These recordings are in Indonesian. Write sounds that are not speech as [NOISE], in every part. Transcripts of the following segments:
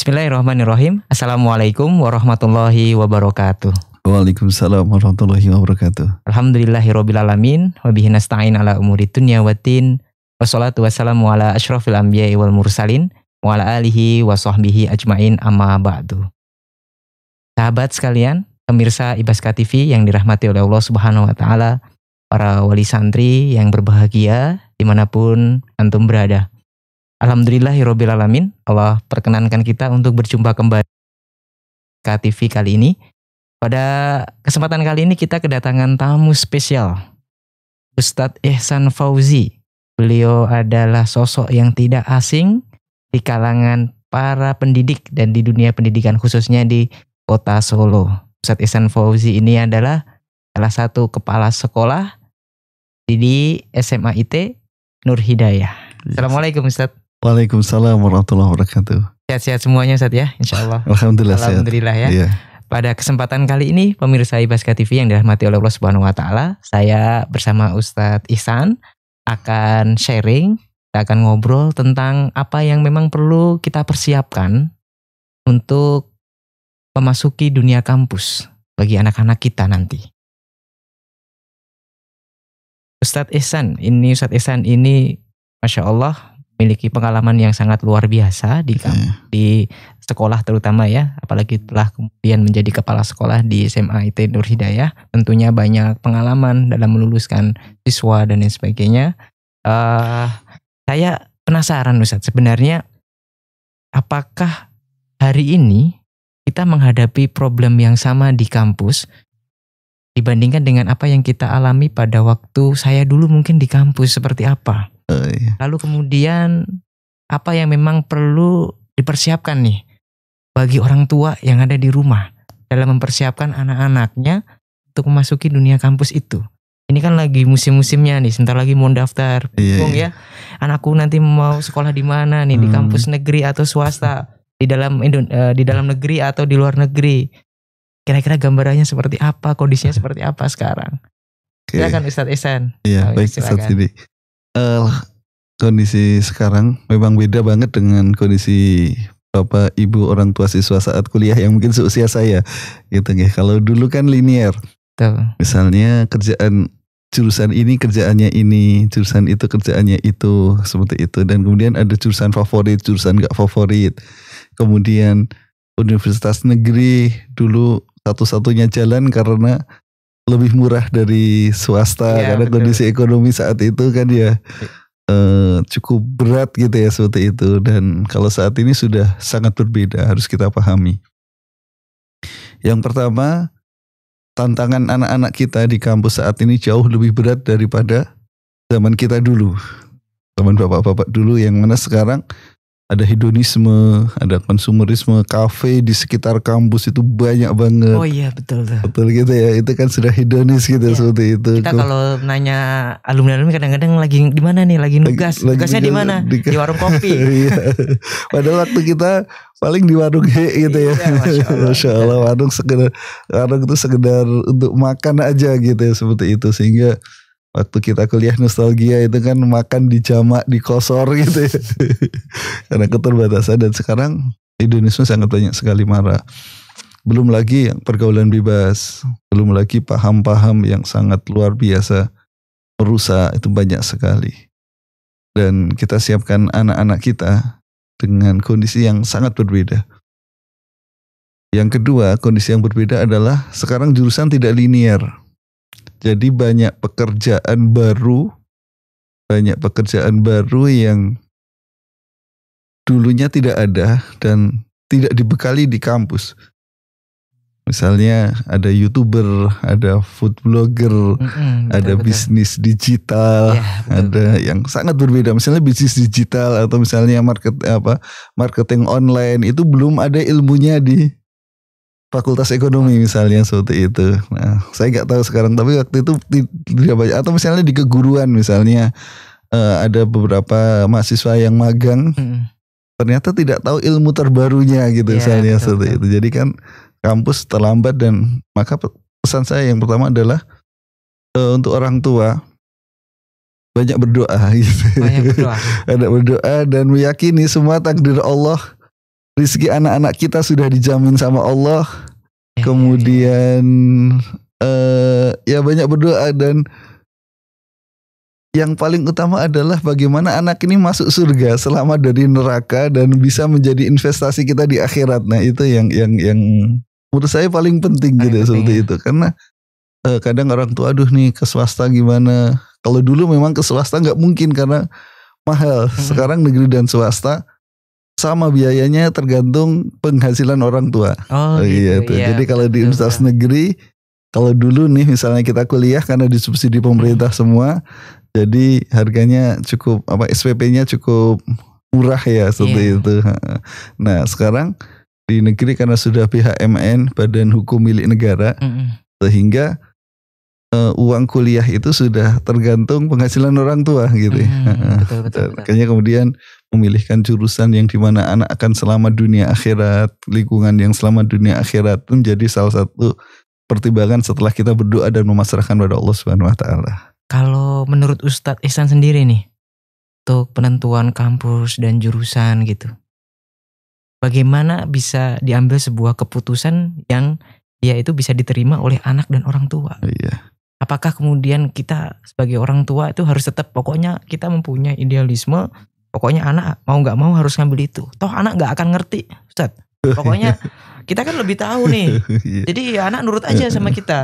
Bismillahirrahmanirrahim. Assalamualaikum warahmatullahi wabarakatuh. Waalaikumsalam warahmatullahi wabarakatuh. Alhamdulillahirrabbilalamin. Wabihi nasta'in ala umuri dunya watin. Wassalatu wassalamu ala ashrafil anbiya wal mursalin. Wa ala alihi wa sahbihi ajma'in amma ba'du. Sahabat sekalian, pemirsa Ibaska TV yang dirahmati oleh Allah Subhanahu wa taala, para wali santri yang berbahagia dimanapun antum berada. Alhamdulillah Alhamdulillahirobbilalamin. Allah perkenankan kita untuk berjumpa kembali KTV kali ini. Pada kesempatan kali ini kita kedatangan tamu spesial. Ustadz Ihsan Fauzi. Beliau adalah sosok yang tidak asing di kalangan para pendidik dan di dunia pendidikan khususnya di kota Solo. Ustadz Ihsan Fauzi ini adalah salah satu kepala sekolah di SMA IT Nur Hidayah. Assalamualaikum Ustadz. Waalaikumsalam warahmatullahi wabarakatuh. Sehat-sehat semuanya Ustaz ya, insya Allah. Alhamdulillah, Alhamdulillah ya. Iya. Pada kesempatan kali ini, pemirsa Ibaska TV yang dirahmati oleh Allah Subhanahu Wa Taala, saya bersama Ustadz Ihsan akan sharing, kita akan ngobrol tentang apa yang memang perlu kita persiapkan untuk memasuki dunia kampus bagi anak-anak kita nanti. Ustadz Ihsan, ini Ustadz Ihsan ini, masya Allah, memiliki pengalaman yang sangat luar biasa di hmm. di sekolah terutama ya apalagi telah kemudian menjadi kepala sekolah di SMA IT Nur Hidayah tentunya banyak pengalaman dalam meluluskan siswa dan lain sebagainya uh, saya penasaran Ustadz sebenarnya apakah hari ini kita menghadapi problem yang sama di kampus dibandingkan dengan apa yang kita alami pada waktu saya dulu mungkin di kampus seperti apa Oh, iya. Lalu kemudian apa yang memang perlu dipersiapkan nih bagi orang tua yang ada di rumah dalam mempersiapkan anak-anaknya untuk memasuki dunia kampus itu. Ini kan lagi musim-musimnya nih, sebentar lagi mau daftar, bingung iya, iya. ya. Anakku nanti mau sekolah di mana nih, di hmm. kampus negeri atau swasta, di dalam eh, di dalam negeri atau di luar negeri. Kira-kira gambarannya seperti apa, kondisinya seperti apa sekarang? Silakan Ustadz Ihsan. Iya, oh, iya, baik silakan. Ustadz uh, kondisi sekarang memang beda banget dengan kondisi bapak ibu orang tua siswa saat kuliah yang mungkin seusia saya gitu ya. Kalau dulu kan linear. Betul. Misalnya kerjaan jurusan ini kerjaannya ini, jurusan itu kerjaannya itu seperti itu dan kemudian ada jurusan favorit, jurusan gak favorit. Kemudian universitas negeri dulu satu-satunya jalan karena lebih murah dari swasta ya, karena betul. kondisi ekonomi saat itu kan ya eh, cukup berat gitu ya seperti itu dan kalau saat ini sudah sangat berbeda harus kita pahami. Yang pertama tantangan anak-anak kita di kampus saat ini jauh lebih berat daripada zaman kita dulu zaman bapak-bapak dulu yang mana sekarang ada hedonisme, ada konsumerisme, kafe di sekitar kampus itu banyak banget. Oh iya betul tuh. Betul gitu ya, itu kan sudah hedonis gitu iya. seperti itu. Kita kalau nanya alumni alumni kadang-kadang lagi di mana nih, lagi nugas, lagi, nugasnya di mana? Di, warung kopi. [LAUGHS] Iya. Padahal waktu kita paling di warung he gitu ya. Iya, Masya Allah, [LAUGHS] Masya Allah warung sekedar warung itu sekedar untuk makan aja gitu ya seperti itu sehingga waktu kita kuliah nostalgia itu kan makan di jamak di kosor gitu ya. [LAUGHS] karena keterbatasan dan sekarang Indonesia sangat banyak sekali marah belum lagi yang pergaulan bebas belum lagi paham-paham yang sangat luar biasa merusak itu banyak sekali dan kita siapkan anak-anak kita dengan kondisi yang sangat berbeda yang kedua kondisi yang berbeda adalah sekarang jurusan tidak linier jadi banyak pekerjaan baru, banyak pekerjaan baru yang dulunya tidak ada dan tidak dibekali di kampus. Misalnya ada youtuber, ada food blogger, mm -hmm, betul, ada bisnis digital, yeah, betul, ada yang sangat berbeda. Misalnya bisnis digital atau misalnya market apa marketing online itu belum ada ilmunya di fakultas ekonomi misalnya seperti itu. Nah, saya nggak tahu sekarang tapi waktu itu tidak banyak atau misalnya di keguruan misalnya uh, ada beberapa mahasiswa yang magang hmm. ternyata tidak tahu ilmu terbarunya gitu yeah, misalnya betul, seperti itu. Jadi kan kampus terlambat dan maka pesan saya yang pertama adalah uh, untuk orang tua banyak berdoa [LAUGHS] gitu. Banyak berdoa. ada berdoa dan meyakini semua takdir Allah rizki anak-anak kita sudah dijamin sama Allah. Iya, iya, iya. Kemudian eh ya banyak berdoa dan yang paling utama adalah bagaimana anak ini masuk surga selama dari neraka dan bisa menjadi investasi kita di akhirat. Nah, itu yang yang yang menurut saya paling penting gitu penting seperti ya. itu karena uh, kadang orang tua aduh nih ke swasta gimana. Kalau dulu memang ke swasta nggak mungkin karena mahal. Hmm. Sekarang negeri dan swasta sama biayanya tergantung penghasilan orang tua. Oh, oh iya gitu. Iya, ya. Jadi kalau di universitas negeri kalau dulu nih misalnya kita kuliah karena disubsidi pemerintah semua jadi harganya cukup apa SPP-nya cukup murah ya seperti yeah. itu nah sekarang di negeri karena sudah pihak PHMN Badan Hukum Milik Negara mm -hmm. sehingga uh, uang kuliah itu sudah tergantung penghasilan orang tua gitu ya. Hmm, betul, betul, betul. Makanya kemudian memilihkan jurusan yang dimana anak akan selama dunia akhirat, lingkungan yang selama dunia akhirat itu menjadi salah satu pertimbangan setelah kita berdoa dan memasrahkan pada Allah Subhanahu wa taala. Kalau menurut Ustadz Ihsan sendiri nih, untuk penentuan kampus dan jurusan gitu. Bagaimana bisa diambil sebuah keputusan yang ya itu bisa diterima oleh anak dan orang tua. Iya apakah kemudian kita sebagai orang tua itu harus tetap pokoknya kita mempunyai idealisme pokoknya anak mau nggak mau harus ngambil itu toh anak nggak akan ngerti Ustaz [LAUGHS] pokoknya kita kan lebih tahu nih iya. jadi ya anak nurut aja sama iya. kita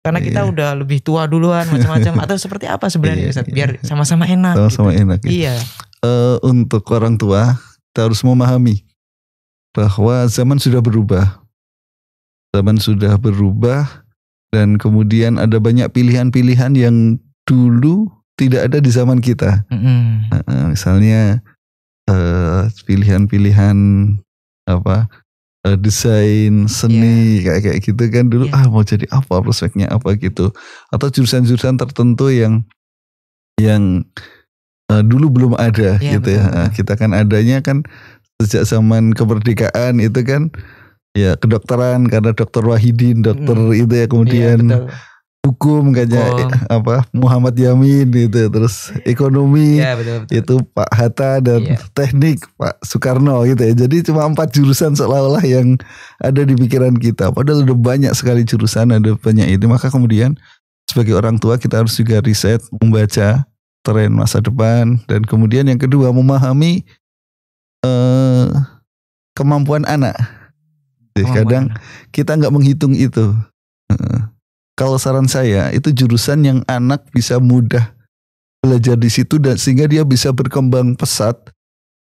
karena iya. kita udah lebih tua duluan macam-macam [LAUGHS] atau seperti apa sebenarnya Ustaz biar sama-sama enak sama-sama gitu. enak ya. iya uh, untuk orang tua kita harus memahami bahwa zaman sudah berubah zaman sudah berubah dan kemudian ada banyak pilihan-pilihan yang dulu tidak ada di zaman kita. Mm-hmm. Uh, misalnya uh, pilihan-pilihan apa uh, desain seni yeah. kayak kayak gitu kan dulu yeah. ah mau jadi apa prospeknya apa gitu atau jurusan-jurusan tertentu yang yang uh, dulu belum ada yeah, gitu ya. betul, ya. Kita kan adanya kan sejak zaman kemerdekaan itu kan ya kedokteran karena dokter Wahidin dokter hmm. itu ya kemudian ya, hukum kayaknya oh. apa Muhammad Yamin itu terus iya. ekonomi ya, betul, betul. itu Pak Hatta dan ya. teknik Pak Soekarno gitu ya jadi cuma empat jurusan seolah-olah yang ada di pikiran kita padahal ada banyak sekali jurusan ada banyak itu maka kemudian sebagai orang tua kita harus juga riset membaca tren masa depan dan kemudian yang kedua memahami eh, kemampuan anak oh, Kadang kita nggak menghitung itu. Kalau saran saya itu jurusan yang anak bisa mudah belajar di situ dan sehingga dia bisa berkembang pesat.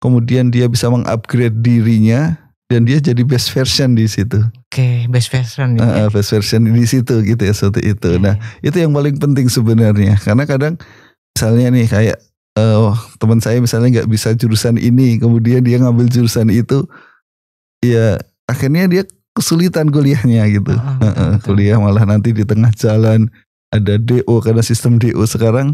Kemudian dia bisa mengupgrade dirinya dan dia jadi best version di situ. Oke, okay, best version. Uh, best version di situ gitu ya seperti itu. Okay. Nah, itu yang paling penting sebenarnya karena kadang misalnya nih kayak uh, teman saya misalnya nggak bisa jurusan ini, kemudian dia ngambil jurusan itu, ya akhirnya dia kesulitan kuliahnya gitu. Ah, betul, betul. Kuliah malah nanti di tengah jalan ada DO karena sistem DO sekarang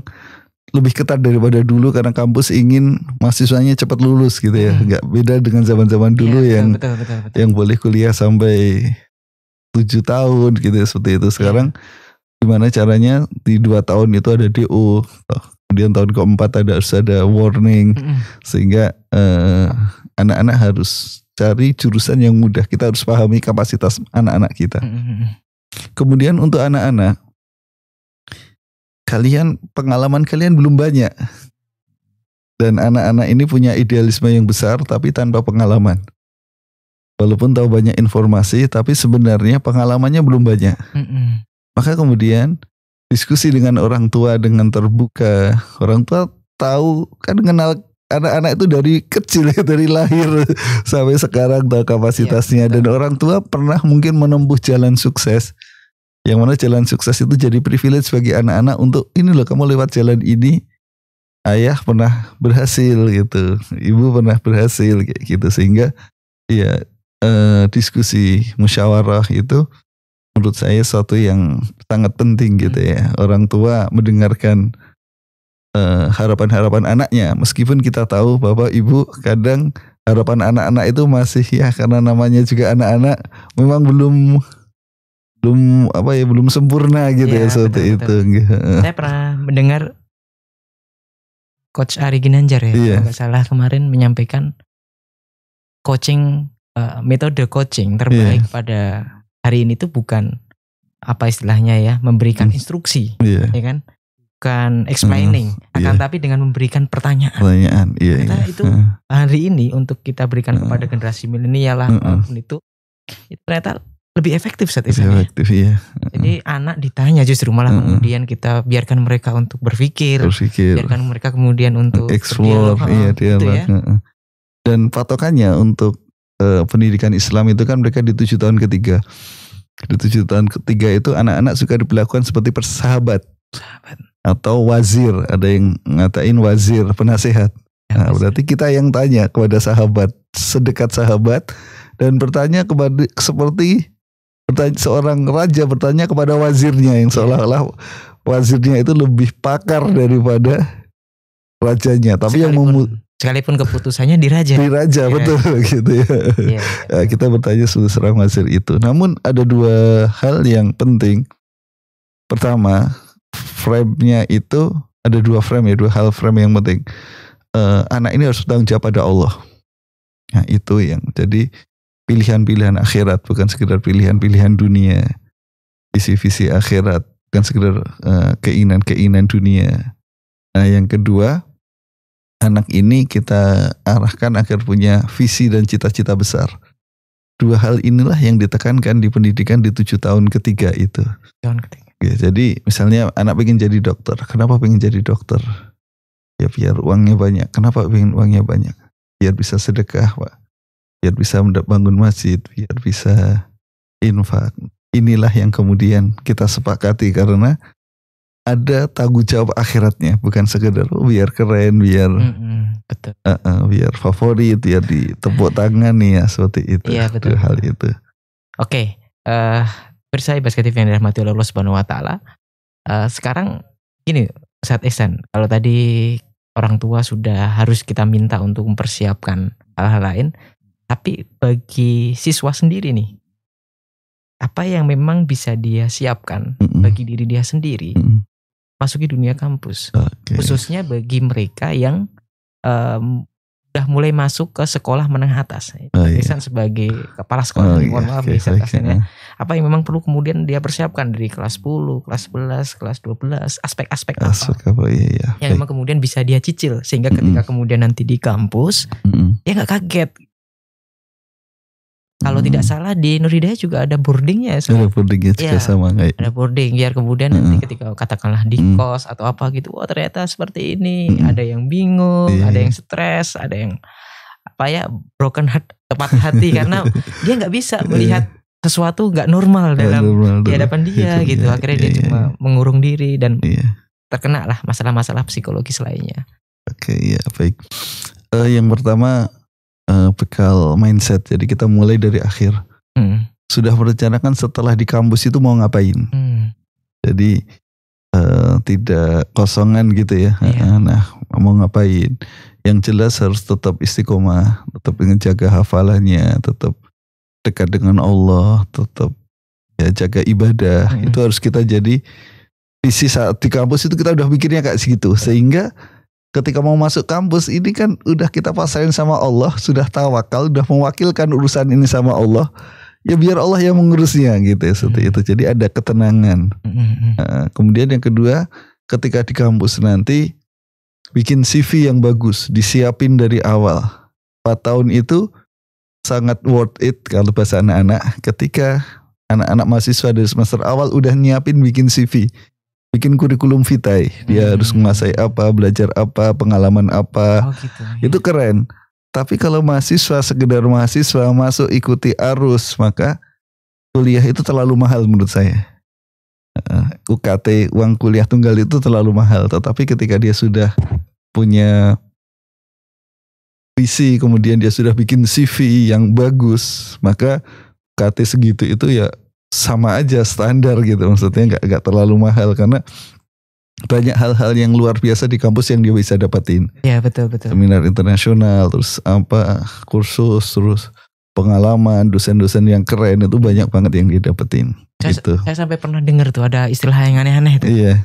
lebih ketat daripada dulu karena kampus ingin mahasiswanya cepat lulus gitu ya. Enggak hmm. beda dengan zaman-zaman iya, dulu ya, yang betul, betul, betul, betul. yang boleh kuliah sampai tujuh tahun gitu ya, seperti itu. Sekarang ya gimana caranya di dua tahun itu ada DO kemudian tahun keempat ada harus ada warning sehingga eh, anak-anak uh, harus cari jurusan yang mudah kita harus pahami kapasitas anak-anak kita kemudian untuk anak-anak kalian pengalaman kalian belum banyak dan anak-anak ini punya idealisme yang besar tapi tanpa pengalaman walaupun tahu banyak informasi tapi sebenarnya pengalamannya belum banyak maka kemudian diskusi dengan orang tua dengan terbuka. Orang tua tahu kan kenal anak-anak itu dari kecil ya, dari lahir [LAUGHS] sampai sekarang tahu kapasitasnya ya, dan orang tua pernah mungkin menempuh jalan sukses. Yang mana jalan sukses itu jadi privilege bagi anak-anak untuk ini loh kamu lewat jalan ini ayah pernah berhasil gitu, ibu pernah berhasil kayak gitu sehingga ya eh, diskusi musyawarah itu menurut saya sesuatu yang sangat penting gitu ya. Hmm. Orang tua mendengarkan eh, harapan-harapan uh, anaknya meskipun kita tahu Bapak Ibu kadang harapan anak-anak itu masih ya karena namanya juga anak-anak memang belum belum apa ya belum sempurna gitu iya, ya, ya betul, itu. Betul. Gitu. Saya pernah mendengar Coach Ari Ginanjar ya iya. kalau salah kemarin menyampaikan coaching uh, metode coaching terbaik yeah. pada hari ini tuh bukan apa istilahnya ya memberikan hmm. instruksi yeah. ya kan bukan explaining uh, hmm. akan iya. yeah. tapi dengan memberikan pertanyaan pertanyaan iya, yeah, yeah. itu uh. hari ini untuk kita berikan uh. kepada generasi milenial lah uh, uh. itu ternyata lebih efektif saat ini efektif ya uh. jadi anak ditanya justru malah uh. kemudian kita biarkan mereka untuk berpikir, berpikir. biarkan mereka kemudian untuk explore iya gitu dialog gitu ya. dan patokannya untuk uh, pendidikan Islam itu kan mereka di tujuh tahun ketiga. Di tujuh tahun ketiga itu anak-anak suka diperlakukan seperti persahabat. Sahabat. Atau wazir, ada yang ngatain wazir, penasehat. Ya, nah, berarti kita yang tanya kepada sahabat, sedekat sahabat, dan bertanya kepada seperti bertanya, seorang raja bertanya kepada wazirnya yang ya. seolah-olah wazirnya itu lebih pakar daripada rajanya. Tapi Sekalipun. yang memu sekalipun keputusannya diraja. Diraja, iya. betul [LAUGHS] gitu ya. Iya, iya. ya. kita bertanya sudah serang itu. Namun ada dua hal yang penting. Pertama, frame-nya itu ada dua frame ya, dua hal frame yang penting. Uh, anak ini harus bertanggung jawab pada Allah. Nah, itu yang jadi pilihan-pilihan akhirat bukan sekedar pilihan-pilihan dunia. Visi-visi akhirat bukan sekedar eh, keinginan-keinginan uh, keinginan -keinginan dunia. Nah, yang kedua, anak ini kita arahkan agar punya visi dan cita-cita besar. Dua hal inilah yang ditekankan di pendidikan di tujuh tahun ketiga itu. Tahun ketiga. Ya, jadi misalnya anak pengen jadi dokter, kenapa pengen jadi dokter? Ya biar uangnya banyak. Kenapa pengen uangnya banyak? Biar bisa sedekah, Pak. Biar bisa bangun masjid, biar bisa infak. Inilah yang kemudian kita sepakati karena ada tanggung jawab akhiratnya bukan sekedar oh, biar keren biar mm -hmm, betul. Uh, uh, biar favorit ya ditepuk tangan nih ya seperti itu iya, betul. hal itu oke okay. uh, eh, yang dirahmati oleh Allah Subhanahu Wa Taala uh, sekarang gini saat esen kalau tadi orang tua sudah harus kita minta untuk mempersiapkan hal-hal lain tapi bagi siswa sendiri nih apa yang memang bisa dia siapkan mm -mm. bagi diri dia sendiri mm -mm masuki dunia kampus okay. khususnya bagi mereka yang um, udah mulai masuk ke sekolah menengah atas. Oh, iya. sebagai kepala sekolah, oh, iya. maaf okay, ya, okay. Ya. Apa yang memang perlu kemudian dia persiapkan dari kelas 10, kelas 11, kelas 12, aspek-aspek apa? apa iya, iya. Yang memang kemudian bisa dia cicil sehingga ketika mm -hmm. kemudian nanti di kampus mm -hmm. dia nggak kaget kalau tidak hmm. salah di Nuridaya juga ada boardingnya. Ya, ada boardingnya juga ya, sama kayak. Ada boarding biar kemudian hmm. nanti ketika katakanlah di hmm. kos atau apa gitu, oh ternyata seperti ini. Hmm. Ada yang bingung, yeah. ada iya. yang stres, ada yang apa ya broken heart tepat hati [LAUGHS] karena dia nggak bisa iya. melihat sesuatu nggak normal dalam normal, di hadapan dia gitu. Ya, Akhirnya ya, dia ya, cuma iya. mengurung diri dan ya. terkena lah masalah-masalah psikologis lainnya. Oke ya baik. Uh, yang pertama uh, bekal mindset. Jadi kita mulai dari akhir. Hmm. Sudah merencanakan setelah di kampus itu mau ngapain. Hmm. Jadi uh, tidak kosongan gitu ya. Yeah. Iya. Nah mau ngapain. Yang jelas harus tetap istiqomah, tetap menjaga hafalannya, tetap dekat dengan Allah, tetap ya jaga ibadah. Hmm. Itu harus kita jadi visi saat di kampus itu kita udah mikirnya kayak segitu iya. sehingga ketika mau masuk kampus ini kan udah kita pasarin sama Allah, sudah tawakal, udah mewakilkan urusan ini sama Allah. Ya biar Allah yang mengurusnya gitu ya seperti hmm. itu. Jadi ada ketenangan. Nah, kemudian yang kedua, ketika di kampus nanti bikin CV yang bagus, disiapin dari awal. 4 tahun itu sangat worth it kalau bahasa anak-anak ketika anak-anak mahasiswa dari semester awal udah nyiapin bikin CV bikin kurikulum vitae. Dia hmm. harus menguasai apa, belajar apa, pengalaman apa. Oh, gitu. Iya. Itu keren. Tapi kalau mahasiswa sekedar mahasiswa masuk ikuti arus, maka kuliah itu terlalu mahal menurut saya. UKT uang kuliah tunggal itu terlalu mahal. Tetapi ketika dia sudah punya visi, kemudian dia sudah bikin CV yang bagus, maka UKT segitu itu ya sama aja standar gitu maksudnya nggak nggak terlalu mahal karena banyak hal-hal yang luar biasa di kampus yang dia bisa dapetin. Ya betul betul. Seminar internasional terus apa kursus terus pengalaman dosen-dosen yang keren itu banyak banget yang dia dapetin. Saya, gitu. saya sampai pernah dengar tuh ada istilah yang aneh-aneh itu. Iya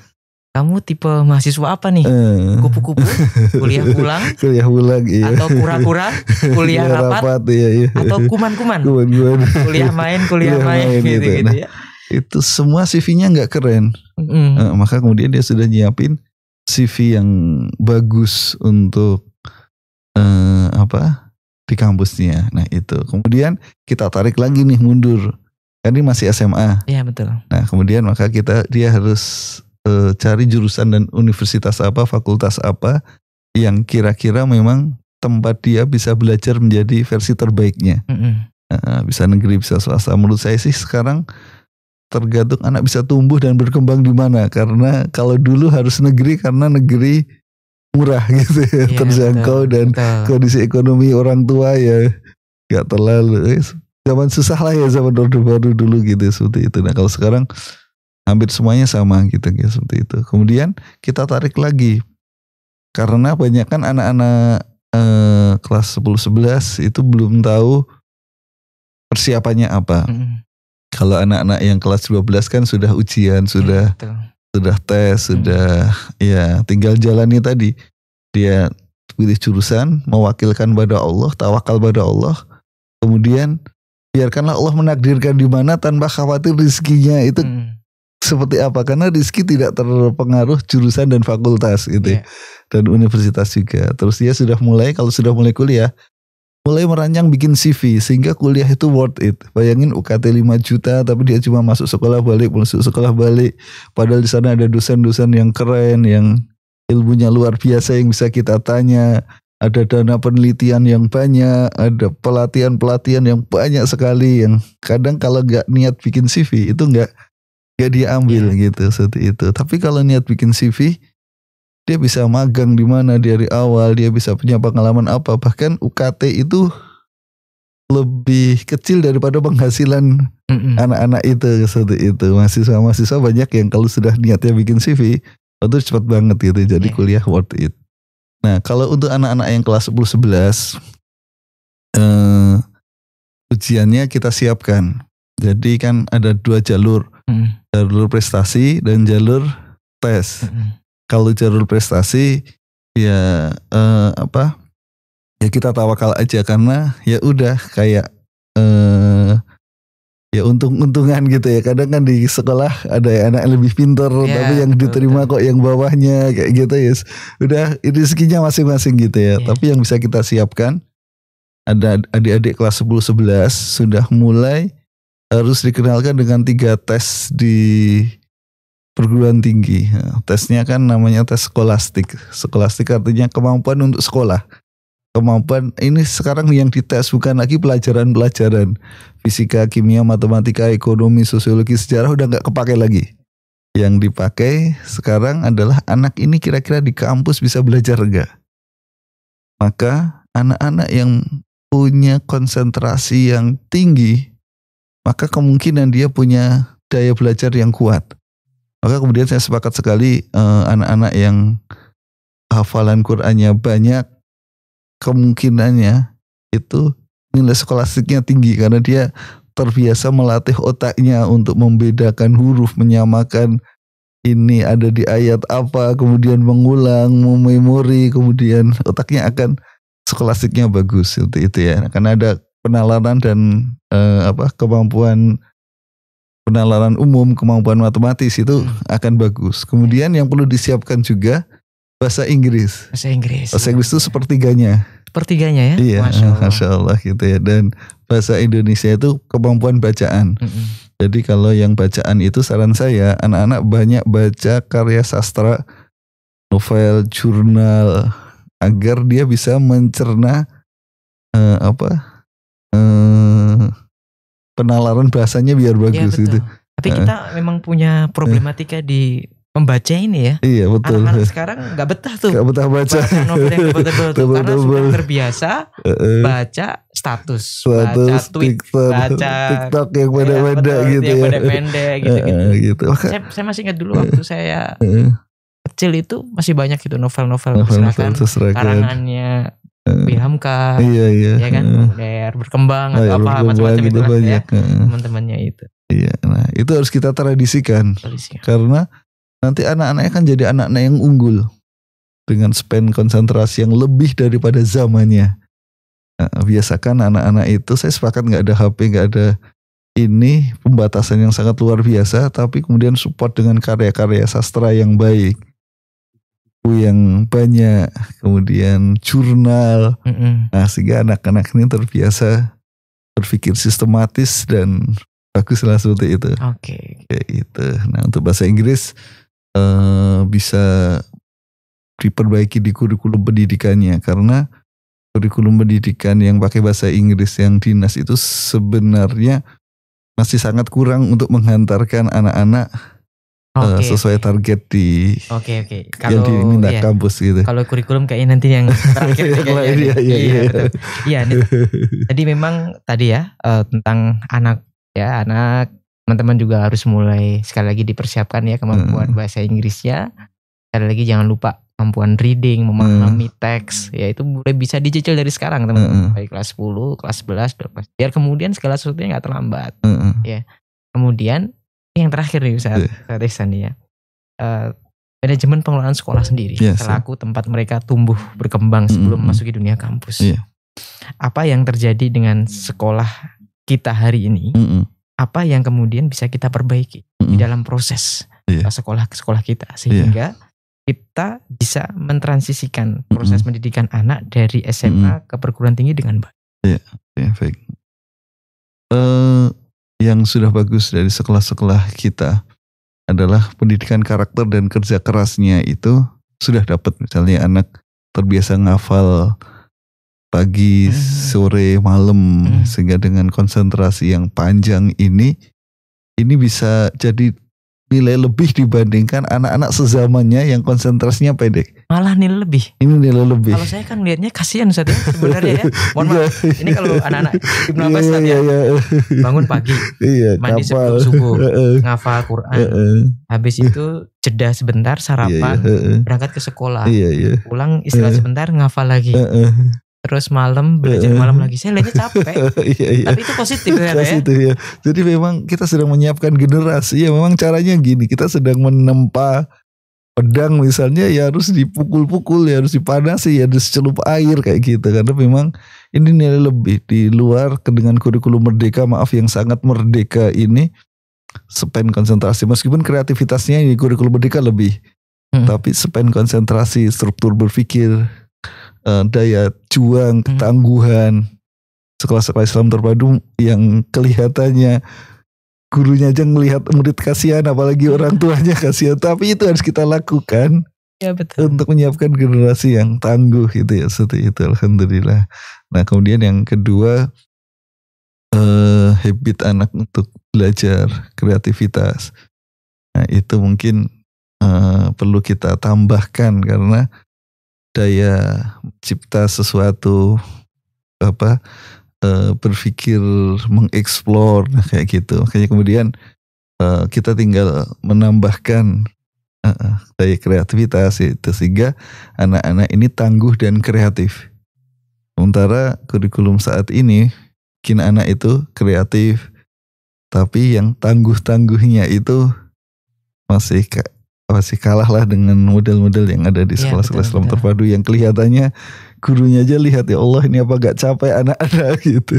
kamu tipe mahasiswa apa nih? Eh. Kupu-kupu, hmm. kuliah pulang, [LAUGHS] kuliah pulang, iya. atau kura-kura, kuliah ya, rapat, rapat iya, iya. atau kuman-kuman, kuliah main, [LAUGHS] kuliah, kuliah main, main, gitu, gitu, nah, ya. Itu semua CV-nya nggak keren, mm. nah, maka kemudian dia sudah nyiapin CV yang bagus untuk uh, apa di kampusnya. Nah itu, kemudian kita tarik lagi nih mundur, kan ini masih SMA. Iya betul. Nah kemudian maka kita dia harus e, cari jurusan dan universitas apa, fakultas apa yang kira-kira memang tempat dia bisa belajar menjadi versi terbaiknya. Mm -hmm. Nah, bisa negeri, bisa swasta. Menurut saya sih sekarang tergantung anak bisa tumbuh dan berkembang di mana. Karena kalau dulu harus negeri karena negeri murah [LAUGHS] gitu ya, ya terjangkau betul, dan betul. kondisi ekonomi orang tua ya nggak terlalu eh, zaman susah lah ya zaman orde baru dulu gitu ya, seperti itu. Nah kalau sekarang hampir semuanya sama gitu ya seperti itu kemudian kita tarik lagi karena banyak kan anak-anak eh, kelas 10 11 itu belum tahu persiapannya apa hmm. kalau anak-anak yang kelas 12 kan sudah ujian iya, sudah sudah tes hmm. sudah ya tinggal jalani tadi dia pilih jurusan mewakilkan pada Allah tawakal pada Allah kemudian biarkanlah Allah menakdirkan di mana tanpa khawatir rezekinya itu hmm seperti apa karena Rizky tidak terpengaruh jurusan dan fakultas gitu yeah. Iya. dan universitas juga terus dia sudah mulai kalau sudah mulai kuliah mulai merancang bikin CV sehingga kuliah itu worth it bayangin UKT 5 juta tapi dia cuma masuk sekolah balik masuk sekolah balik padahal di sana ada dosen-dosen yang keren yang ilmunya luar biasa yang bisa kita tanya ada dana penelitian yang banyak, ada pelatihan-pelatihan yang banyak sekali yang kadang kalau nggak niat bikin CV itu nggak gak diambil yeah. gitu seperti itu. Tapi kalau niat bikin CV, dia bisa magang di mana dari awal, dia bisa punya pengalaman apa. Bahkan UKT itu lebih kecil daripada penghasilan anak-anak itu seperti itu. Mahasiswa-mahasiswa banyak yang kalau sudah niatnya bikin CV, itu cepat banget gitu. Jadi yeah. kuliah worth it. Nah, kalau untuk anak-anak yang kelas 10 11 uh, ujiannya kita siapkan. Jadi kan ada dua jalur mm. jalur prestasi dan jalur tes. Mm. Kalau jalur prestasi ya uh, apa? Ya kita tawakal aja karena ya udah kayak eh, ya untung-untungan gitu ya. Kadang kan di sekolah ada anak yang lebih pinter yeah, tapi yang betul, diterima betul. kok yang bawahnya kayak gitu ya. Udah Udah rezekinya masing-masing gitu ya. Yeah. Tapi yang bisa kita siapkan ada adik-adik kelas 10 11 sudah mulai harus dikenalkan dengan tiga tes di perguruan tinggi. Tesnya kan namanya tes skolastik. Skolastik artinya kemampuan untuk sekolah. Kemampuan ini sekarang yang dites bukan lagi pelajaran-pelajaran fisika, kimia, matematika, ekonomi, sosiologi, sejarah udah nggak kepake lagi. Yang dipakai sekarang adalah anak ini kira-kira di kampus bisa belajar enggak. Maka anak-anak yang punya konsentrasi yang tinggi maka kemungkinan dia punya daya belajar yang kuat. Maka kemudian saya sepakat sekali eh, anak-anak eh, yang hafalan Qur'annya banyak kemungkinannya itu nilai skolastiknya tinggi karena dia terbiasa melatih otaknya untuk membedakan huruf, menyamakan ini ada di ayat apa, kemudian mengulang, memori kemudian otaknya akan skolastiknya bagus itu itu ya. Karena ada penalaran dan eh, apa kemampuan penalaran umum, kemampuan matematis itu hmm. akan bagus. Kemudian iya. yang perlu disiapkan juga bahasa Inggris. Bahasa Inggris. Bahasa Inggris itu iya. sepertiganya. Sepertiganya ya. Iya, masya Allah. masya Allah gitu ya. Dan bahasa Indonesia itu kemampuan bacaan. Hmm. Jadi kalau yang bacaan itu saran saya anak-anak banyak baca karya sastra, novel, jurnal agar dia bisa mencerna eh, apa Eh, penalaran bahasanya biar iya, bagus ya, Tapi uh, kita memang punya problematika uh, di membaca ini ya. Iya betul. Anak-anak sekarang nggak betah tuh. Gak betah baca. novel yang betul -betul karena terbiasa eh, baca status, status baca tweet, TikTok, baca TikTok yang pada ya, pendek gitu ya. gitu. gitu. gitu. Saya, masih ingat dulu waktu saya kecil itu masih banyak gitu novel-novel, novel-novel karangannya Bihamka, eh, iya, iya. ya kan, uh, berkembang oh, atau oh, iya, apa macam-macam gitu lah ya, ya. teman-temannya itu. Iya, nah itu harus kita tradisikan, tradisikan. karena nanti anak-anaknya kan jadi anak-anak yang unggul dengan span konsentrasi yang lebih daripada zamannya. Nah, biasakan anak-anak itu, saya sepakat nggak ada HP, nggak ada ini pembatasan yang sangat luar biasa, tapi kemudian support dengan karya-karya sastra yang baik buku yang banyak, kemudian jurnal. Mm -hmm. Nah, sehingga anak-anak ini terbiasa berpikir sistematis dan baguslah seperti itu. Oke. Okay. Kayak itu. Nah, untuk bahasa Inggris uh, bisa diperbaiki di kurikulum pendidikannya karena kurikulum pendidikan yang pakai bahasa Inggris yang dinas itu sebenarnya masih sangat kurang untuk menghantarkan anak-anak Eh, okay, uh, sesuai target di okay, okay. Kalo, yang diminta iya. kampus gitu. Kalau kurikulum kayaknya nanti yang [LAUGHS] terakhir iya, iya, iya, iya. iya [LAUGHS] jadi memang tadi ya uh, tentang anak ya anak teman-teman juga harus mulai sekali lagi dipersiapkan ya kemampuan hmm. bahasa Inggrisnya. Sekali lagi jangan lupa kemampuan reading, memahami hmm. teks, ya itu boleh bisa dicicil dari sekarang teman-teman. Hmm. Baik kelas 10, kelas 11, kelas biar kemudian segala sesuatunya nggak terlambat. Hmm. Ya. Kemudian yang terakhir nih saya yeah. nih ya uh, manajemen pengelolaan sekolah sendiri yeah, iya, selaku yeah. tempat mereka tumbuh berkembang sebelum mm -hmm. masuki dunia kampus yeah. apa yang terjadi dengan sekolah kita hari ini mm -hmm. apa yang kemudian bisa kita perbaiki mm -hmm. di dalam proses yeah. sekolah sekolah kita sehingga yeah kita bisa mentransisikan proses mm -hmm. pendidikan anak dari SMA mm -hmm. ke perguruan tinggi dengan baik. Iya, yeah, baik. Uh, yang sudah bagus dari sekolah-sekolah kita adalah pendidikan karakter dan kerja kerasnya itu sudah dapat misalnya anak terbiasa ngafal pagi, hmm. sore, malam hmm. sehingga dengan konsentrasi yang panjang ini ini bisa jadi nilai lebih dibandingkan anak-anak sezamannya yang konsentrasinya pendek malah nilai lebih. Ini nilai lebih. Kalau saya kan lihatnya kasihan saya sebenarnya ya. [LAUGHS] Iya. Mohon maaf. Ini kalau anak-anak Ibnu iya, Abbas tadi iya, ya. Bangun pagi. Iya, mandi sebelum subuh. [LAUGHS] ngafal Quran. Habis itu jeda sebentar sarapan, berangkat ke sekolah. Pulang istirahat sebentar ngafal lagi terus malam belajar malam lagi saya lihatnya [LAUGHS] capek iya, iya. tapi itu positif ya, ya positif ya jadi memang kita sedang menyiapkan generasi ya memang caranya gini kita sedang menempa pedang misalnya ya harus dipukul-pukul ya harus dipanasi ya harus celup air kayak gitu karena memang ini nilai lebih di luar dengan kurikulum merdeka maaf yang sangat merdeka ini span konsentrasi meskipun kreativitasnya di kurikulum merdeka lebih hmm. tapi span konsentrasi struktur berpikir eh, daya juang hmm. ketangguhan sekolah-sekolah Islam terpadu yang kelihatannya gurunya aja ngelihat murid kasihan apalagi orang tuanya kasihan tapi itu harus kita lakukan ya betul untuk menyiapkan generasi yang tangguh gitu ya seperti itu alhamdulillah nah kemudian yang kedua eh, habit anak untuk belajar kreativitas nah itu mungkin eh, perlu kita tambahkan karena daya cipta sesuatu apa berpikir mengeksplor nah kayak gitu makanya kemudian uh, kita tinggal menambahkan uh, daya kreativitas itu sehingga anak-anak ini tangguh dan kreatif sementara kurikulum saat ini kin anak itu kreatif tapi yang tangguh-tangguhnya itu masih masih kalah lah dengan model-model yang ada di iya, sekolah-sekolah ya, Islam terpadu yang kelihatannya gurunya aja lihat ya Allah ini apa gak capek anak-anak [LAUGHS] gitu.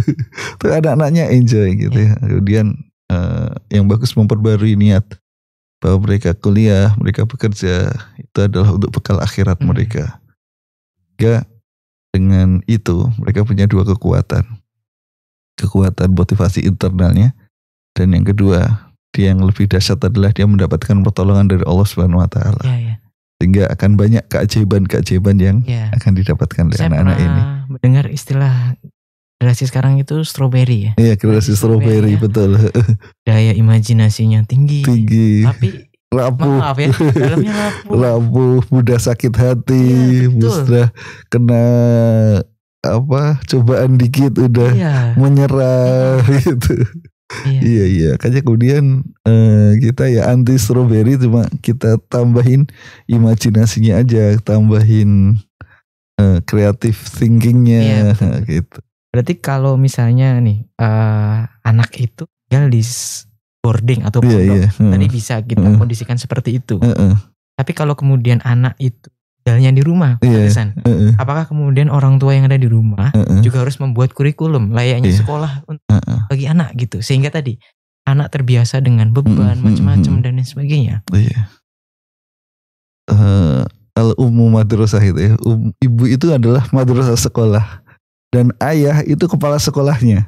Tuh anak-anaknya enjoy gitu ya. Kemudian uh, yang bagus memperbarui niat bahwa mereka kuliah, mereka bekerja itu adalah untuk bekal akhirat hmm. mereka. Gak dengan itu mereka punya dua kekuatan. Kekuatan motivasi internalnya dan yang kedua, dia yang lebih dahsyat adalah dia mendapatkan pertolongan dari Allah Subhanahu wa taala. Ya, ya sehingga akan banyak keajaiban-keajaiban yang ya. akan didapatkan oleh anak-anak ini. Mendengar istilah generasi sekarang itu strawberry ya. Iya, generasi strawberry ya. betul. [LAUGHS] Daya imajinasinya tinggi. Tinggi. Tapi lapu. Maaf ya, dalamnya lapu. lapu, mudah sakit hati, ya, mudah kena apa cobaan dikit udah ya. menyerah ya. [LAUGHS] gitu. Iya. iya iya. Kayaknya kemudian uh, kita ya anti strawberry cuma kita tambahin imajinasinya aja, tambahin eh, kreatif thinkingnya iya, gitu. Berarti kalau misalnya nih uh, anak itu tinggal di boarding atau pondok, iya, iya. Hmm. tadi bisa kita hmm. kondisikan seperti itu. Hmm. Tapi kalau kemudian anak itu jalannya di rumah yeah. uh -uh. apakah kemudian orang tua yang ada di rumah uh -uh. juga harus membuat kurikulum layaknya yeah. sekolah untuk uh -uh. bagi anak gitu sehingga tadi anak terbiasa dengan beban macam-macam mm -hmm. dan lain sebagainya yeah. Iya. uh, kalau umum madrasah itu ya um, ibu itu adalah madrasah sekolah dan ayah itu kepala sekolahnya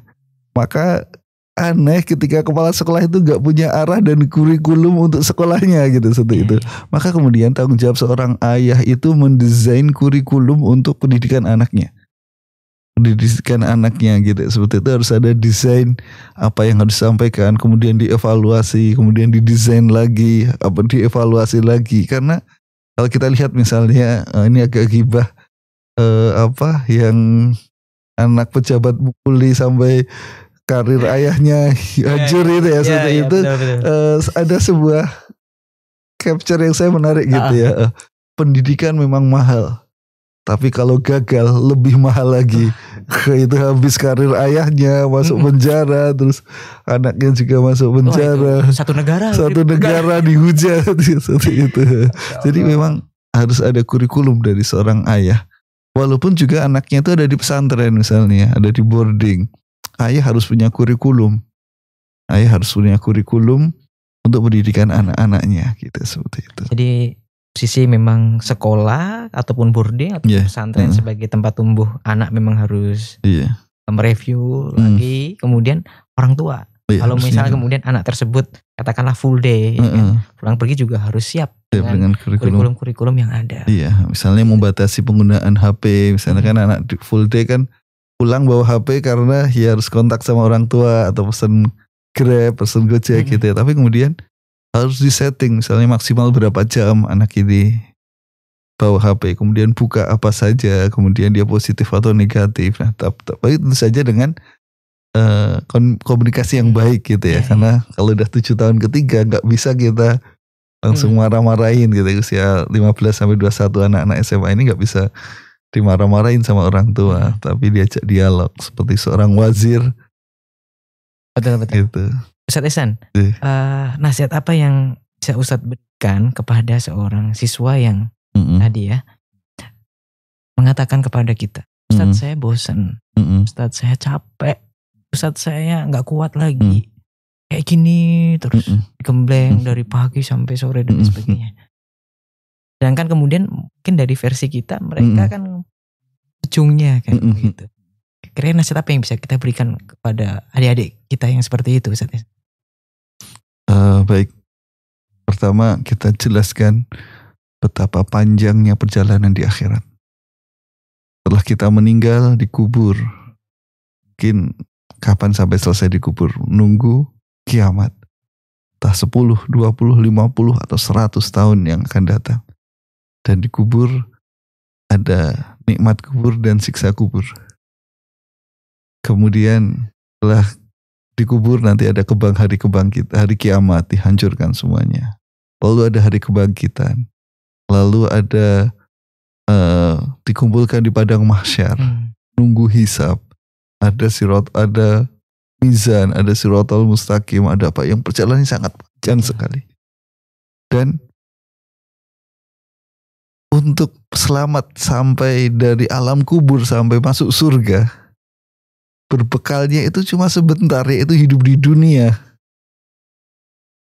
maka aneh ketika kepala sekolah itu gak punya arah dan kurikulum untuk sekolahnya gitu seperti hmm. itu. Maka kemudian tanggung jawab seorang ayah itu mendesain kurikulum untuk pendidikan anaknya. Pendidikan anaknya gitu. Seperti itu harus ada desain apa yang harus disampaikan, kemudian dievaluasi, kemudian didesain lagi, apa dievaluasi lagi karena kalau kita lihat misalnya eh, ini agak gibah eh, apa yang anak pejabat bukuli sampai karir iya. ayahnya [LAUGHS] iya, iya. hancur gitu yeah, ya, itu ya yeah, itu Uh, ada sebuah capture yang saya menarik gitu ah. ya uh, pendidikan memang mahal tapi kalau gagal lebih mahal lagi [LAUGHS] itu habis karir ayahnya masuk penjara terus anaknya juga masuk penjara oh, satu negara satu negara, negara [LAUGHS] dihujat seperti itu ya jadi memang harus ada kurikulum dari seorang ayah walaupun juga anaknya itu ada di pesantren misalnya ada di boarding ayah harus punya kurikulum. Ayah harus punya kurikulum untuk pendidikan anak-anaknya gitu seperti itu. Jadi sisi memang sekolah ataupun boarding atau yeah. pesantren uh. sebagai tempat tumbuh anak memang harus yeah. mereview mm. lagi kemudian orang tua. Yeah, Kalau misalnya juga. kemudian anak tersebut katakanlah full day, uh -uh. Ya kan, pulang pergi juga harus siap yeah, dengan kurikulum-kurikulum yang ada. Iya, yeah, misalnya gitu. membatasi penggunaan HP, misalnya mm. kan anak full day kan pulang bawa HP karena ya harus kontak sama orang tua atau pesen Grab, pesen Gojek hmm. gitu ya. Tapi kemudian harus di setting, misalnya maksimal berapa jam anak ini bawa HP, kemudian buka apa saja, kemudian dia positif atau negatif. Nah, tapi tentu saja dengan uh, komunikasi yang baik gitu ya, -hmm. karena kalau udah tujuh tahun ketiga nggak bisa kita langsung hmm. marah-marahin gitu ya. usia 15 sampai 21 anak-anak SMA ini nggak bisa dimarah-marahin sama orang tua, iya. tapi diajak dialog seperti seorang wazir. Betul betul. Gitu. Ustadz Esan, Nah, iya. eh, uh, nasihat apa yang bisa Ustadz berikan kepada seorang siswa yang mm -hmm. tadi ya mengatakan kepada kita, Ustadz mm -hmm. saya bosan, mm -hmm. Ustadz saya capek, Ustadz saya nggak kuat lagi. Mm -hmm. Kayak gini terus mm -mm. dari pagi sampai sore dan mm -mm. sebagainya. Sedangkan kemudian mungkin dari versi kita mereka mm kan ujungnya kan mm -hmm. gitu. Kira-kira nasihat apa yang bisa kita berikan kepada adik-adik kita yang seperti itu Ustaz? Uh, baik. Pertama kita jelaskan betapa panjangnya perjalanan di akhirat. Setelah kita meninggal dikubur. Mungkin kapan sampai selesai dikubur? Nunggu kiamat. Entah 10, 20, 50 atau 100 tahun yang akan datang dan di kubur ada nikmat kubur dan siksa kubur. Kemudian setelah dikubur nanti ada kebang hari kebangkit hari kiamat dihancurkan semuanya. Lalu ada hari kebangkitan. Lalu ada uh, dikumpulkan di padang mahsyar, hmm. nunggu hisap. Ada sirot, ada mizan, ada sirotol mustaqim, ada apa yang perjalanan sangat panjang iya. sekali. Dan untuk selamat sampai dari alam kubur sampai masuk surga berbekalnya itu cuma sebentar yaitu hidup di dunia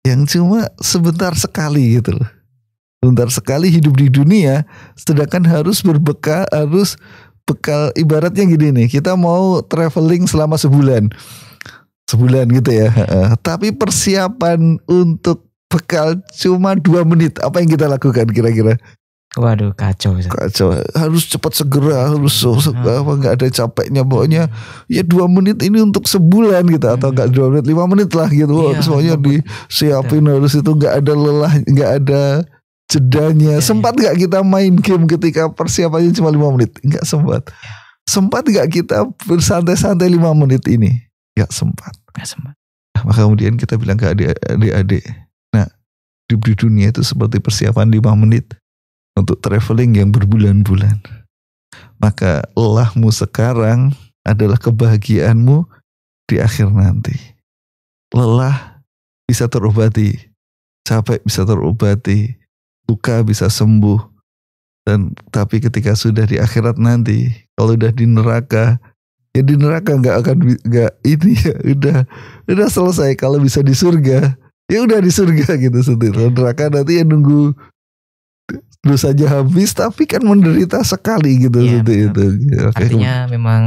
yang cuma sebentar sekali gitu loh sebentar sekali hidup di dunia sedangkan harus berbekal harus bekal ibaratnya gini nih kita mau traveling selama sebulan sebulan gitu ya tapi persiapan untuk bekal cuma dua menit apa yang kita lakukan kira-kira Waduh kacau. Kacau. Harus cepat segera, harus hmm. so, [LAUGHS] nah. apa nggak ada capeknya pokoknya hmm. ya dua menit ini untuk sebulan gitu atau enggak hmm. dua menit lima menit lah gitu. Iya, Semuanya disiapin betul. harus itu nggak ada lelah, nggak ada jedanya. Ya, sempat nggak kita main game ketika persiapannya cuma lima menit? Nggak sempat. Iya. Sempat nggak kita bersantai-santai lima menit ini? Nggak sempat. Nggak sempat. Nah, maka kemudian kita bilang ke adik-adik, nah di dunia itu seperti persiapan lima menit untuk traveling yang berbulan-bulan. Maka lelahmu sekarang adalah kebahagiaanmu di akhir nanti. Lelah bisa terobati, capek bisa terobati, luka bisa sembuh. Dan tapi ketika sudah di akhirat nanti, kalau udah di neraka, ya di neraka nggak akan nggak ini [LAUGHS] ya udah udah selesai. Kalau bisa di surga, ya udah di surga [LAUGHS] gitu sendiri. Neraka nanti ya nunggu lu saja habis tapi kan menderita sekali gitu ya, seperti benar. itu. Iya, okay. Artinya memang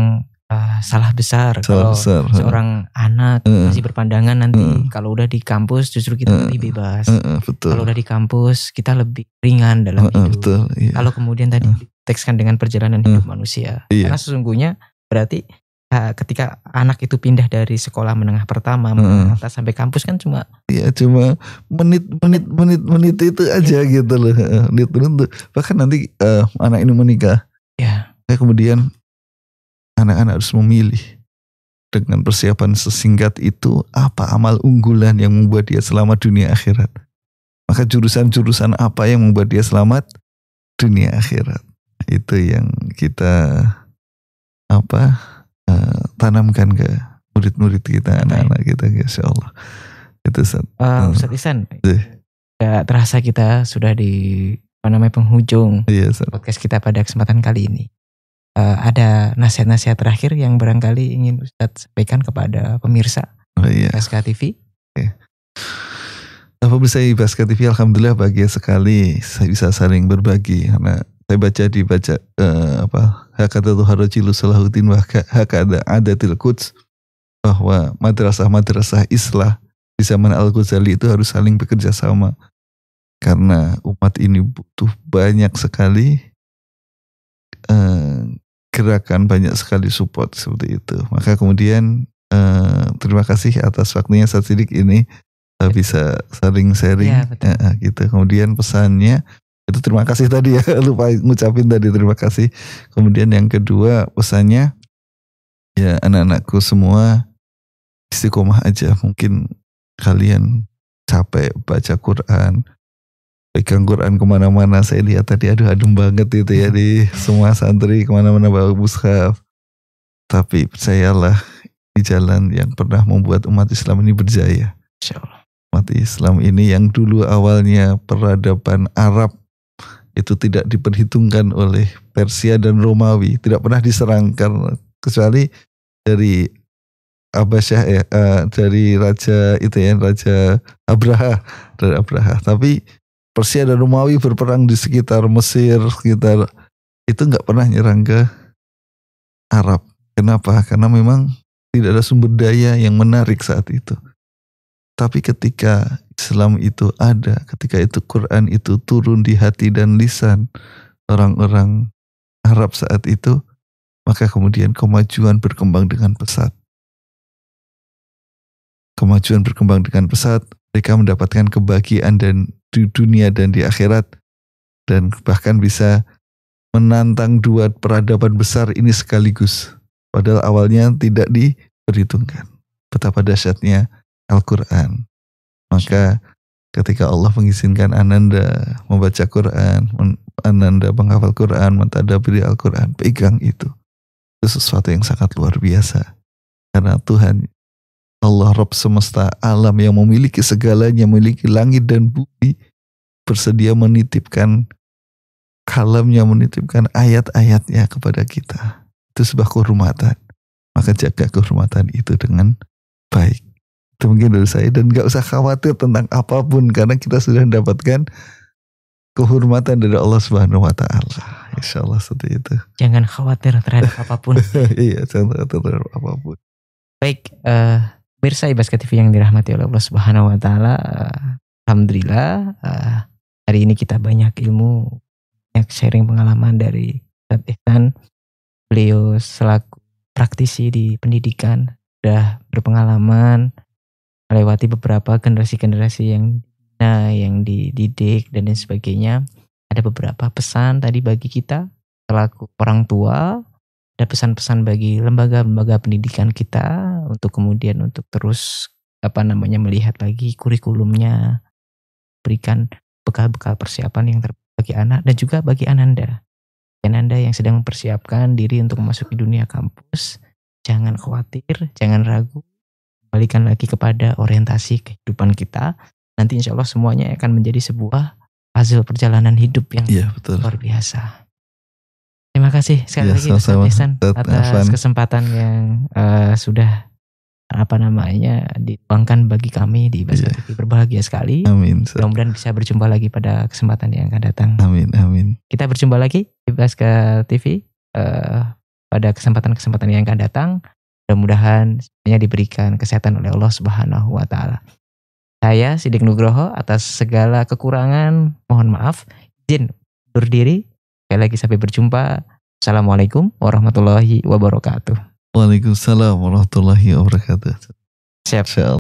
uh, salah besar salah kalau besar, seorang uh. anak hmm. masih berpandangan nanti uh. kalau udah di kampus justru kita uh. lebih hmm. bebas. Uh, betul. Kalau udah di kampus kita lebih ringan dalam uh, hidup. Betul, iya. Kalau kemudian tadi uh. tekskan dengan perjalanan hidup manusia. Iya. Karena sesungguhnya berarti Eh, ketika anak itu pindah dari sekolah menengah pertama hmm. menengah sampai kampus kan cuma ya cuma menit menit menit menit itu aja ya. gitu loh menit menit bahkan nanti uh, anak ini menikah ya nah, kemudian anak-anak harus memilih dengan persiapan sesingkat itu apa amal unggulan yang membuat dia selamat dunia akhirat maka jurusan-jurusan apa yang membuat dia selamat dunia akhirat itu yang kita apa uh, tanamkan ke murid-murid kita anak-anak kita insya Allah itu Ustaz uh, Ustaz Isan iya. gak terasa kita sudah di apa namanya penghujung iya, podcast kita pada kesempatan kali ini uh, ada nasihat-nasihat terakhir yang barangkali ingin Ustaz sampaikan kepada pemirsa oh, iya. SK TV okay. Apa bisa Baska TV Alhamdulillah bahagia sekali saya bisa saling berbagi karena saya baca dibaca uh, eh, apa hakata tuharajilu salahutin wa hakada ada tilkuts bahwa madrasah-madrasah islah di zaman Al-Ghazali itu harus saling bekerja sama karena umat ini butuh banyak sekali uh, gerakan banyak sekali support seperti itu maka kemudian uh, terima kasih atas waktunya saat sidik ini uh, bisa saling sharing ya, Uh, gitu kemudian pesannya itu terima kasih tadi ya, [LAUGHS] lupa ngucapin tadi terima kasih. Kemudian yang kedua pesannya ya anak-anakku semua istiqomah aja. Mungkin kalian capek baca Quran, pegang Quran kemana-mana. Saya lihat tadi aduh adem banget itu ya di [LAUGHS] semua santri kemana-mana bawa mushaf. Tapi percayalah di jalan yang pernah membuat umat Islam ini berjaya. Umat Islam ini yang dulu awalnya peradaban Arab itu tidak diperhitungkan oleh Persia dan Romawi, tidak pernah diserang karena kecuali dari Abasyah ya, uh, eh, eh, dari raja itu ya, raja Abraha, dari Abraha. Tapi Persia dan Romawi berperang di sekitar Mesir, sekitar itu nggak pernah nyerang ke Arab. Kenapa? Karena memang tidak ada sumber daya yang menarik saat itu. Tapi ketika Islam itu ada, ketika itu Quran itu turun di hati dan lisan orang-orang Arab saat itu, maka kemudian kemajuan berkembang dengan pesat. Kemajuan berkembang dengan pesat, mereka mendapatkan kebahagiaan dan di dunia dan di akhirat dan bahkan bisa menantang dua peradaban besar ini sekaligus. Padahal awalnya tidak diperhitungkan. Betapa dahsyatnya Al-Quran. Maka ketika Allah mengizinkan Ananda membaca Quran, Ananda menghafal Quran, mentadabiri Al-Quran, pegang itu. Itu sesuatu yang sangat luar biasa. Karena Tuhan Allah Rob semesta alam yang memiliki segalanya, memiliki langit dan bumi, bersedia menitipkan kalamnya, menitipkan ayat-ayatnya kepada kita. Itu sebuah kehormatan. Maka jaga kehormatan itu dengan baik mungkin dari saya dan gak usah khawatir tentang apapun karena kita sudah mendapatkan kehormatan dari Allah Subhanahu wa taala. Insya Allah seperti itu. Jangan khawatir terhadap apapun. [LAUGHS] iya, jangan khawatir terhadap apapun. Baik, uh, eh, Mirsa Basket TV yang dirahmati oleh Allah Subhanahu wa taala. Eh, Alhamdulillah uh, hari ini kita banyak ilmu banyak sharing pengalaman dari Ustaz Ihsan. Beliau selaku praktisi di pendidikan, sudah berpengalaman melewati beberapa generasi-generasi yang nah yang dididik dan lain sebagainya ada beberapa pesan tadi bagi kita selaku orang tua ada pesan-pesan bagi lembaga-lembaga pendidikan kita untuk kemudian untuk terus apa namanya melihat lagi kurikulumnya berikan bekal-bekal persiapan yang terbaik bagi anak dan juga bagi ananda ananda anda yang sedang mempersiapkan diri untuk memasuki dunia kampus jangan khawatir jangan ragu kembalikan lagi kepada orientasi kehidupan kita, nanti insya Allah semuanya akan menjadi sebuah hasil perjalanan hidup yang ya, betul. luar biasa. Terima kasih sekali ya, lagi Ustaz atas Afan. kesempatan yang uh, sudah apa namanya dituangkan bagi kami di Bahasa yeah. TV berbahagia sekali. Amin. Mudah-mudahan bisa berjumpa lagi pada kesempatan yang akan datang. Amin, amin. Kita berjumpa lagi di Bahasa TV uh, eh, pada kesempatan-kesempatan yang akan datang. Mudah-mudahan semuanya diberikan kesehatan oleh Allah Subhanahu wa taala. Saya Sidik Nugroho atas segala kekurangan mohon maaf. Izin undur diri. Sekali lagi sampai berjumpa. Assalamualaikum warahmatullahi wabarakatuh. Waalaikumsalam warahmatullahi wabarakatuh. Siap. Siap.